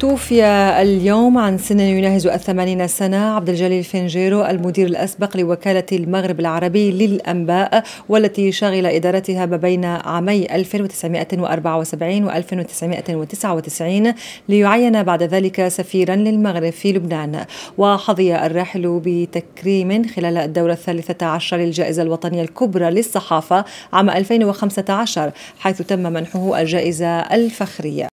توفي اليوم عن سن يناهز الثمانين سنة عبد الجليل فنجيرو المدير الأسبق لوكالة المغرب العربي للأنباء والتي شغل إدارتها ما بين عامي 1974 و 1999 ليعين بعد ذلك سفيرا للمغرب في لبنان وحظي الراحل بتكريم خلال الدورة الثالثة عشر للجائزة الوطنية الكبرى للصحافة عام 2015 حيث تم منحه الجائزة الفخرية